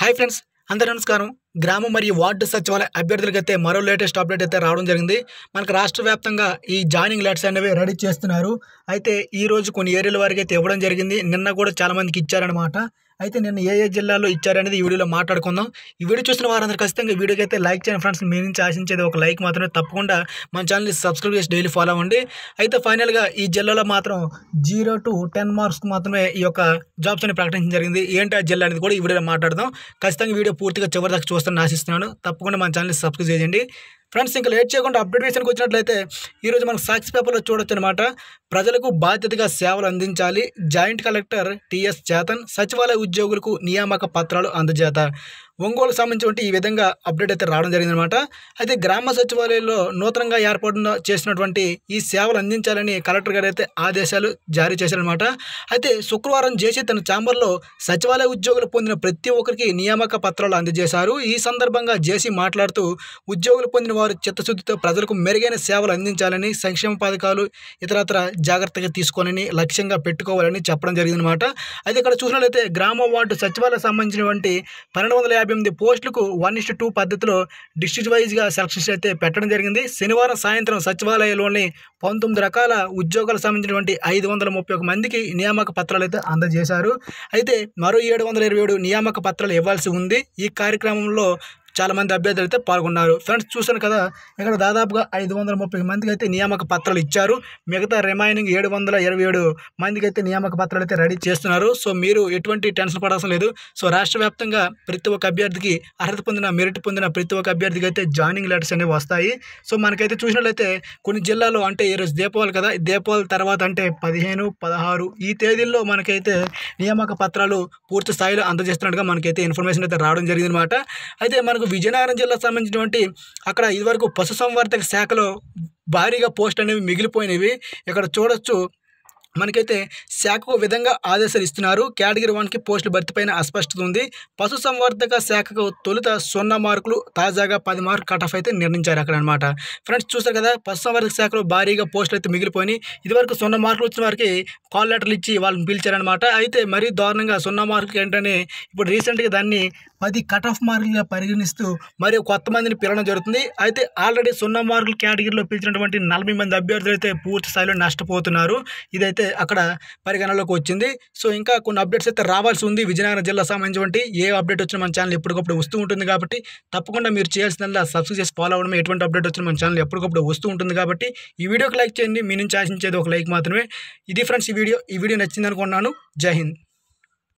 hi friends అందరూ నమస్కారం గ్రామం మరియు వార్డు సచివాలయ అభ్యర్థులకు అయితే మరో లేటెస్ట్ అప్డేట్ అయితే రావడం జరిగింది మనకు రాష్ట్ర వ్యాప్తంగా ఈ జాయినింగ్ లెటర్స్ అనేవి రెడీ చేస్తున్నారు అయితే ఈరోజు కొన్ని ఏరియాల వారికి అయితే ఇవ్వడం జరిగింది నిన్న కూడా చాలామందికి ఇచ్చారనమాట అయితే నేను ఏ ఏ జిల్లాలో ఇచ్చారనేది ఈ వీడియోలో మాట్లాడుకుందాం ఈ వీడియో చూసిన వారందరూ ఖచ్చితంగా వీడియోకి అయితే లైక్ చేయండి ఫ్రెండ్స్ మీ నుంచి ఆశించేది ఒక లైక్ మాత్రమే తప్పకుండా మన ఛానల్ని సబ్స్క్రైబ్ చేసి డైలీ ఫాలో అవ్వండి అయితే ఫైనల్గా ఈ జిల్లాలో మాత్రం జీరో టు టెన్ మార్క్స్ మాత్రమే ఈ యొక్క జాబ్స్ అని ప్రకటించడం జరిగింది ఏంటి ఆ జిల్లా అనేది కూడా ఈ వీడియోలో మాట్లాడదాం ఖచ్చితంగా వీడియో పూర్తిగా చివరి దాకా చూస్తాను ఆశిస్తున్నాను తప్పకుండా మన ఛానల్ని సబ్స్క్రైబ్ చేయండి ఫ్రెండ్స్ ఇంకా లేట్ చేయకుండా అప్డేట్ విషయానికి వచ్చినట్లయితే ఈరోజు మనకు సాక్షి పేపర్లో చూడొచ్చు అనమాట ప్రజలకు బాధ్యతగా సేవలు అందించాలి జాయింట్ కలెక్టర్ టిఎస్ చేతన్ సచివాలయ ఉద్యోగులకు నియామక పత్రాలు అందజేత ఒంగోలు సంబంధించి ఈ విధంగా అప్డేట్ అయితే రావడం జరిగిందనమాట అయితే గ్రామ సచివాలయంలో నూతనంగా ఏర్పాటు చేసినటువంటి ఈ సేవలు అందించాలని కలెక్టర్ గారు అయితే ఆదేశాలు జారీ చేశారనమాట అయితే శుక్రవారం జేసీ తన ఛాంబర్లో సచివాలయ ఉద్యోగులు పొందిన ప్రతి ఒక్కరికి నియామక పత్రాలు అందజేశారు ఈ సందర్భంగా జేసీ మాట్లాడుతూ ఉద్యోగులు పొందిన వారు చిత్తశుద్ధితో ప్రజలకు మెరుగైన సేవలు అందించాలని సంక్షేమ పథకాలు ఇతరత్ర జాగ్రత్తగా తీసుకోవాలని లక్ష్యంగా పెట్టుకోవాలని చెప్పడం జరిగిందనమాట అయితే ఇక్కడ చూసినట్లయితే గ్రామ వార్డు సచివాలయ సంబంధించినటువంటి పన్నెండు వందల యాభై ఎనిమిది పోస్టులకు వన్ ఇస్ టూ పద్ధతిలో డిస్ట్రిక్ట్ వైజ్గా సెలక్షన్స్ అయితే పెట్టడం జరిగింది శనివారం సాయంత్రం సచివాలయంలోని పంతొమ్మిది రకాల ఉద్యోగాలకు సంబంధించినటువంటి ఐదు వందల ముప్పై ఒక మందికి నియామక పత్రాలు అయితే అందజేశారు అయితే మరో ఏడు వందల ఇరవై ఏడు నియామక పత్రాలు ఇవ్వాల్సి ఉంది ఈ కార్యక్రమంలో చాలామంది అభ్యర్థులు అయితే పాల్గొన్నారు ఫ్రెండ్స్ చూశాను కదా ఇక్కడ దాదాపుగా ఐదు వందల ముప్పై మందికి అయితే నియామక పత్రాలు ఇచ్చారు మిగతా రిమైనింగ్ ఏడు వందల ఇరవై ఏడు మందికి అయితే నియామక పత్రాలు అయితే రెడీ చేస్తున్నారు సో మీరు ఎటువంటి టెన్షన్ పడాల్సిన లేదు సో రాష్ట్ర వ్యాప్తంగా ప్రతి ఒక్క అభ్యర్థికి అర్హత పొందిన మెరిట్ పొందిన ప్రతి ఒక్క అభ్యర్థికి అయితే జాయినింగ్ లెటర్స్ అనేవి వస్తాయి సో మనకైతే చూసినట్లయితే కొన్ని జిల్లాలో అంటే ఈరోజు దీపావళి కదా దీపావళి తర్వాత అంటే పదిహేను పదహారు ఈ తేదీల్లో మనకైతే నియామక పత్రాలు పూర్తి స్థాయిలో అందజేస్తున్నట్టుగా మనకైతే ఇన్ఫర్మేషన్ అయితే రావడం జరిగిందనమాట అయితే మనకు మనకు విజయనగరం జిల్లా సంబంధించినటువంటి అక్కడ ఇదివరకు పశుసంవర్ధక శాఖలో భారీగా పోస్టులు అనేవి మిగిలిపోయినవి ఇక్కడ చూడొచ్చు మనకైతే శాఖకు విధంగా ఆదేశాలు ఇస్తున్నారు కేటగిరీ వన్కి భర్తీ భర్తీపైన అస్పష్టత ఉంది పశుసంవర్ధక శాఖకు తొలుత సున్నా మార్కులు తాజాగా పది మార్కులు కట్ ఆఫ్ అయితే నిర్ణయించారు అక్కడ అనమాట ఫ్రెండ్స్ చూస్తారు కదా పశుసంవర్ధక శాఖలో భారీగా పోస్టులు అయితే మిగిలిపోయినాయి ఇదివరకు సున్నా మార్కులు వచ్చిన వారికి కాల్ లెటర్లు ఇచ్చి వాళ్ళని పిలిచారనమాట అయితే మరీ దారుణంగా సున్నా మార్కులు ఏంటని ఇప్పుడు రీసెంట్గా దాన్ని పది కట్ ఆఫ్ మార్కులుగా పరిగణిస్తూ మరియు కొత్త మందిని పిలడం జరుగుతుంది అయితే ఆల్రెడీ సున్నా మార్కులు కేటగిరీలో పిలిచినటువంటి నలభై మంది అభ్యర్థులు అయితే పూర్తి స్థాయిలో నష్టపోతున్నారు ఇదైతే అయితే అక్కడ పరిగణలోకి వచ్చింది సో ఇంకా కొన్ని అప్డేట్స్ అయితే రావాల్సి ఉంది విజయనగరం జిల్లా సంబంధించి ఏ అప్డేట్ వచ్చినా మన ఛానల్ ఎప్పటికప్పుడు వస్తూ ఉంటుంది కాబట్టి తప్పకుండా మీరు చేయాల్సిందల్లా సబ్స్క్రైబ్ చేసి ఫాలో అవ్వడం ఎటువంటి అప్డేట్ వచ్చినా మన ఛానల్ ఎప్పటికప్పుడు వస్తూ ఉంటుంది కాబట్టి ఈ వీడియోకి లైక్ చేయండి మీ నుంచి ఆశించేది ఒక లైక్ మాత్రమే ఇది ఫ్రెండ్స్ ఈ వీడియో ఈ వీడియో నచ్చింది అనుకున్నాను జై హింద్